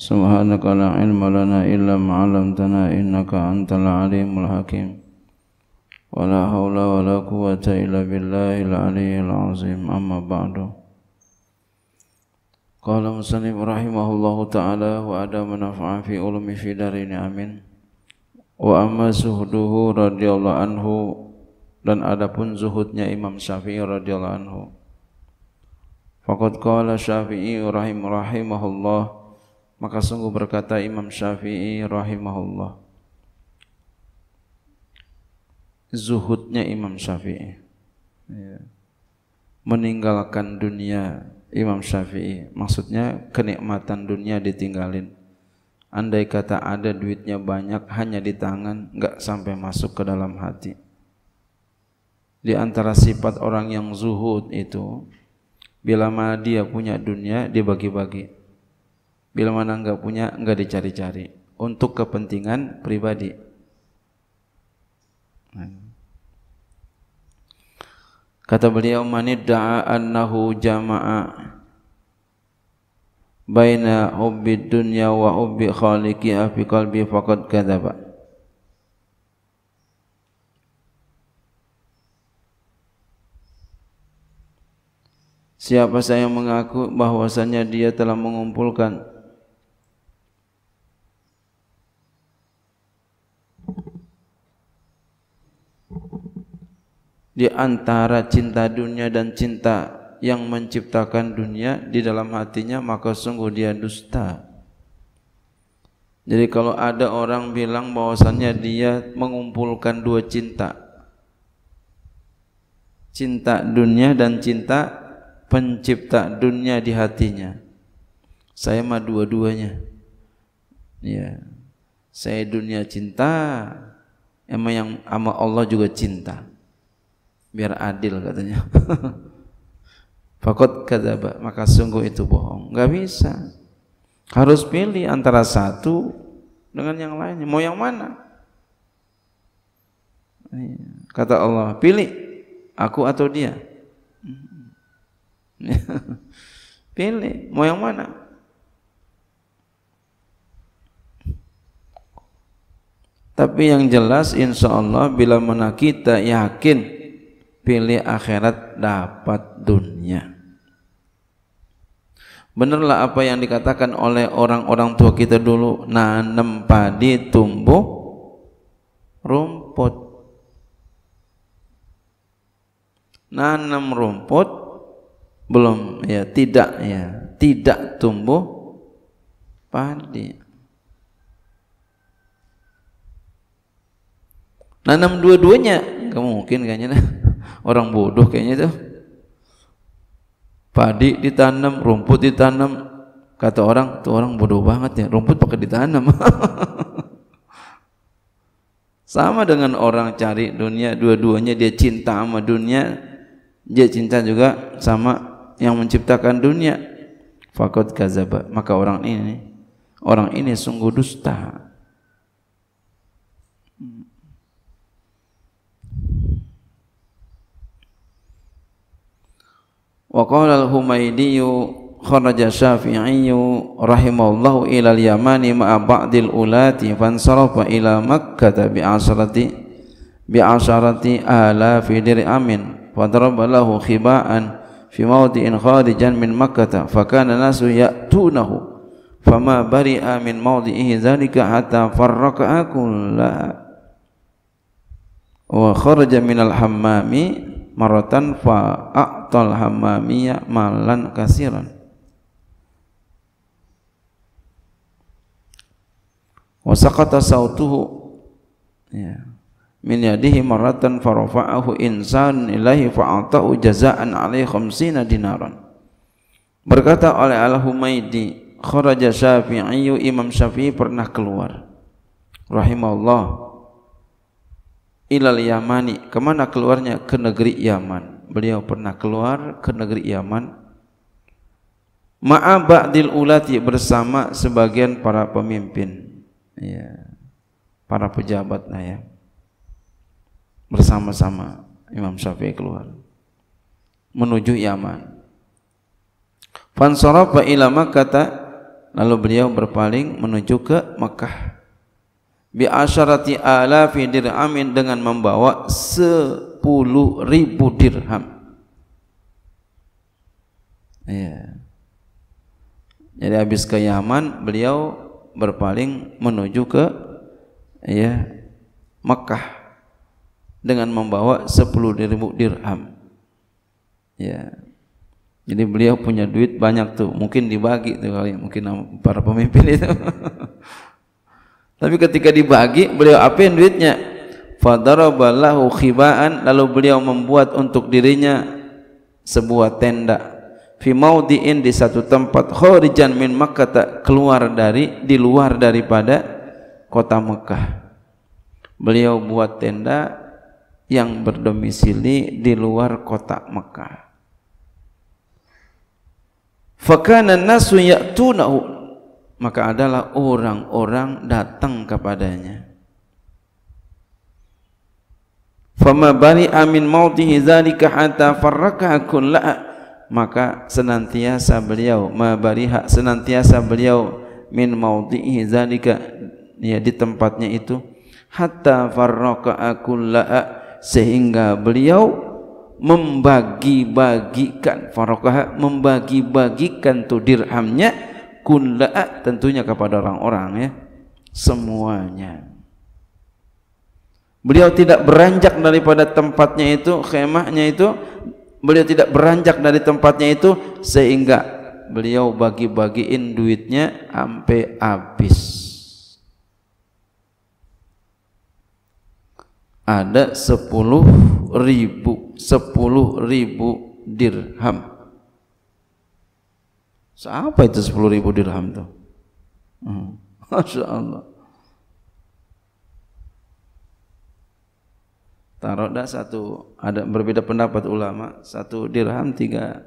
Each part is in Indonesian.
سبحانك لا علم لنا إلا ما علمتنا إنك أنت العليم الحكيم ولا حول ولا قوة إلا بالله العلي العظيم أما بعد قال مسلم رحمه الله تعالى وأدى منفع في علم في دارين آمين وأما zuhduhu radhiyallahu anhu dan adapun zuhudnya Imam Syafi'i radhiyallahu anhu. Faqad qala Syafi'i rahim rahimahullah Maka sungguh berkata Imam Syafi'i rahimahullah Zuhudnya Imam Syafi'i iya. Meninggalkan dunia Imam Syafi'i Maksudnya kenikmatan dunia ditinggalin Andai kata ada duitnya banyak hanya di tangan nggak sampai masuk ke dalam hati Di antara sifat orang yang zuhud itu Bila mana dia punya dunia dia bagi bagi bila mana nggak punya nggak dicari-cari untuk kepentingan pribadi kata beliau manidda'a annahu jama'a baina hubbi dunya wa hubbi khaliqi fi qalbi faqad kadzaba Siapa saya mengaku bahwasanya dia telah mengumpulkan di antara cinta dunia dan cinta yang menciptakan dunia di dalam hatinya maka sungguh dia dusta. Jadi kalau ada orang bilang bahwasannya dia mengumpulkan dua cinta. Cinta dunia dan cinta pencipta dunia di hatinya. Saya mah dua-duanya. Ya. Saya dunia cinta, emang yang sama Allah juga cinta biar adil katanya fakot kadaba maka sungguh itu bohong nggak bisa harus pilih antara satu dengan yang lainnya mau yang mana iya. kata Allah pilih aku atau dia pilih mau yang mana tapi yang jelas insya Allah bila mana kita yakin pilih akhirat dapat dunia Benarlah apa yang dikatakan oleh orang-orang tua kita dulu nanam padi tumbuh rumput nanam rumput belum ya tidak ya tidak tumbuh padi nanam dua-duanya nggak mungkin kayaknya Orang bodoh kayaknya itu. Padi ditanam, rumput ditanam. Kata orang, tuh orang bodoh banget ya. Rumput pakai ditanam. Sama dengan orang cari dunia, dua-duanya dia cinta sama dunia, dia cinta juga sama yang menciptakan dunia. Fakot gazaba Maka orang ini, orang ini sungguh dusta. Wa qala al-Humaydi kharaja Syafi'i rahimahullahu ila al-Yamani ma'a ba'dil ulati fansarafa ila Makkah bi asrati bi asharati alafi dirhamin fadaraba lahu khiba'an fi mawdi'in kharijan min Makkah fakana nasu ya'tunahu fama bari'a min mawdi'ihi dzalika hatta farraqa kulla wa kharaja min al-hammami maratan fa a'tal hamamiyya malan kasiran wasakata saqata sautuhu ya min yadihi maratan farafa'ahu insan ilahi fa'atahu jazaan alaihi khamsina dinaran berkata oleh Al-Humaidi kharaja Syafi'i Imam Syafi'i pernah keluar rahimahullah ilal Yamani kemana keluarnya ke negeri Yaman beliau pernah keluar ke negeri Yaman ma'a ba'dil ulati bersama sebagian para pemimpin ya para pejabat lah ya bersama-sama Imam Syafi'i keluar menuju Yaman fansarafa ila kata lalu beliau berpaling menuju ke Mekah bi asyarati alafi dirhamin dengan membawa se sepuluh ribu dirham ya. jadi habis ke Yaman beliau berpaling menuju ke ya Mekah dengan membawa sepuluh ribu dirham ya jadi beliau punya duit banyak tuh mungkin dibagi tuh kali mungkin para pemimpin itu tapi ketika dibagi beliau apain duitnya fadaraba khibaan lalu beliau membuat untuk dirinya sebuah tenda fi maudiin di satu tempat kharijan min Makkah keluar dari di luar daripada kota Mekah beliau buat tenda yang berdomisili di luar kota Mekah fakana nasu ya'tunahu maka adalah orang-orang datang kepadanya fama bari amin mautihi dzalika hatta farraka kulla maka senantiasa beliau mabariha senantiasa beliau min mautihi dzalika ya di tempatnya itu hatta farraka kulla sehingga beliau membagi-bagikan farokah membagi-bagikan tu dirhamnya kulla tentunya kepada orang-orang ya semuanya Beliau tidak beranjak daripada tempatnya itu, khemahnya itu, beliau tidak beranjak dari tempatnya itu sehingga beliau bagi-bagiin duitnya sampai habis. Ada sepuluh ribu, sepuluh ribu dirham. Siapa itu sepuluh ribu dirham itu? Hmm. Masya Allah. taroda satu ada berbeda pendapat ulama satu dirham tiga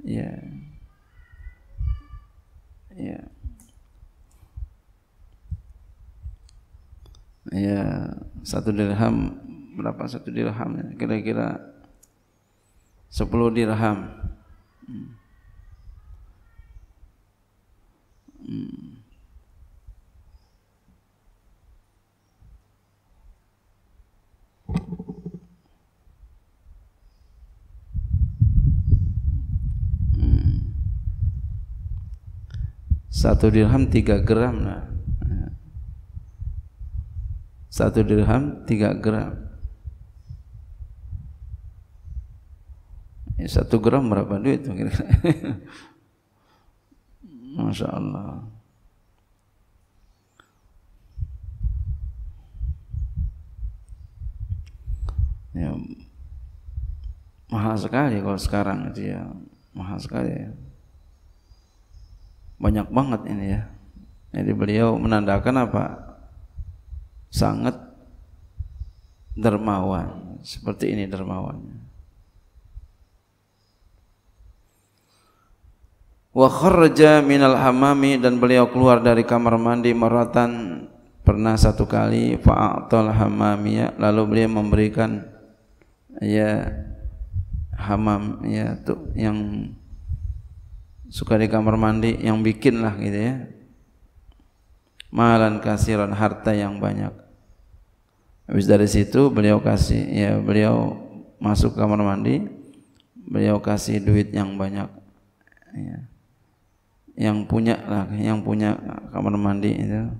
ya ya ya satu dirham berapa satu dirham ya? kira-kira sepuluh dirham hmm. Hmm. Satu dirham tiga gram. lah. Satu dirham tiga gram. Ya, satu gram berapa duit? Masya Allah. Ya, mahal sekali kalau sekarang itu ya mahal sekali ya banyak banget ini ya jadi beliau menandakan apa sangat dermawan seperti ini dermawannya wa kharja minal hamami dan beliau keluar dari kamar mandi maratan pernah satu kali faatul hamamiya lalu beliau memberikan ya hamam ya tuh yang suka di kamar mandi yang bikin lah gitu ya malan kasiran harta yang banyak habis dari situ beliau kasih ya beliau masuk kamar mandi beliau kasih duit yang banyak ya. yang punya lah yang punya kamar mandi itu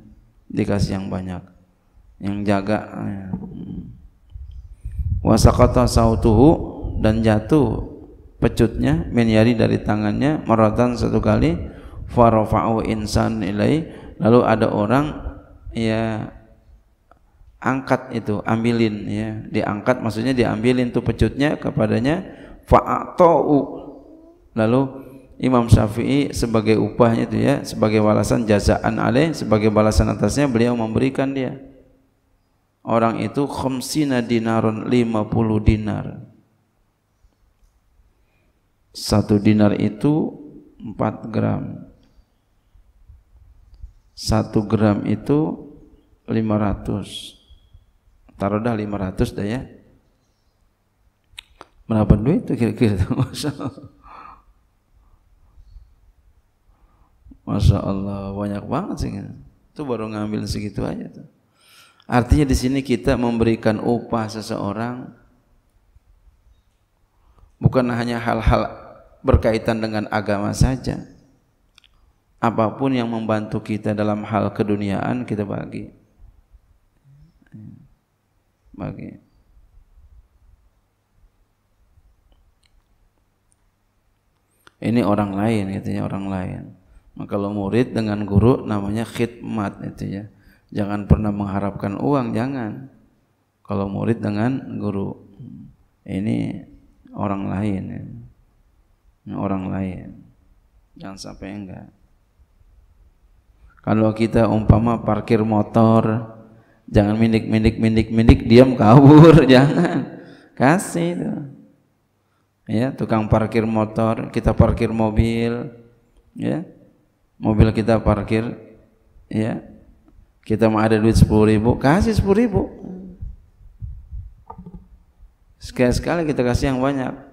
dikasih yang banyak yang jaga ya. Hmm. wasakata sautuhu dan jatuh pecutnya min yari dari tangannya maratan satu kali farofa'u insan ilai lalu ada orang ya angkat itu ambilin ya diangkat maksudnya diambilin tuh pecutnya kepadanya fa'atau lalu Imam Syafi'i sebagai upahnya itu ya sebagai balasan jazaan alaih sebagai balasan atasnya beliau memberikan dia orang itu khamsina dinaron 50 dinar satu dinar itu empat gram. Satu gram itu lima ratus, Taruh dah lima ratus dah ya. Berapa duit tuh kira-kira tuh? Masya Masya Allah, banyak banget sih. Itu baru ngambil segitu aja tuh. Artinya di sini kita memberikan upah seseorang bukan hanya hal-hal berkaitan dengan agama saja. Apapun yang membantu kita dalam hal keduniaan kita bagi. Bagi. Ini orang lain gitu ya, orang lain. Maka nah, kalau murid dengan guru namanya khidmat itu ya. Jangan pernah mengharapkan uang, jangan. Kalau murid dengan guru ini orang lain. Ya orang lain. Jangan sampai enggak. Kalau kita umpama parkir motor, jangan minik minik minik minik, diam kabur, jangan. Kasih itu. Ya, tukang parkir motor, kita parkir mobil, ya. Mobil kita parkir, ya. Kita mau ada duit sepuluh ribu, kasih sepuluh ribu. Sekali-sekali kita kasih yang banyak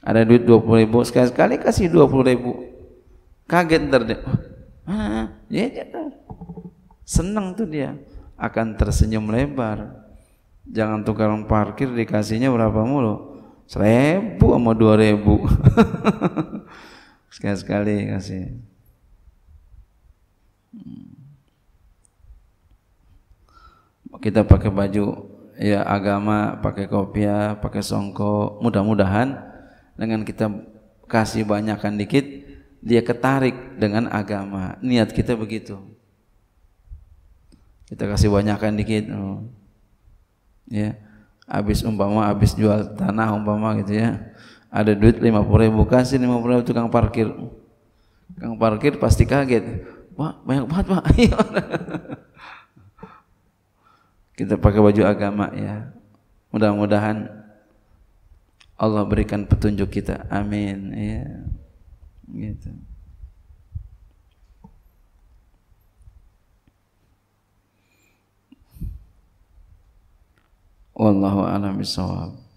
ada duit dua puluh ribu sekali-sekali kasih dua puluh ribu kaget ntar dia ah, ya, ya, seneng tuh dia akan tersenyum lebar jangan tukang parkir dikasihnya berapa mulu seribu sama dua ribu sekali-sekali kasih hmm. kita pakai baju ya agama pakai kopiah pakai songkok mudah-mudahan dengan kita kasih banyakkan dikit dia ketarik dengan agama niat kita begitu kita kasih banyakkan dikit oh. ya habis umpama habis jual tanah umpama gitu ya ada duit 50 ribu kasih 50 ribu tukang parkir tukang parkir pasti kaget pak banyak banget pak iya. kita pakai baju agama ya mudah-mudahan Allah berikan petunjuk kita. Amin. Ya. Gitu. Wallahu a'lam bishawab.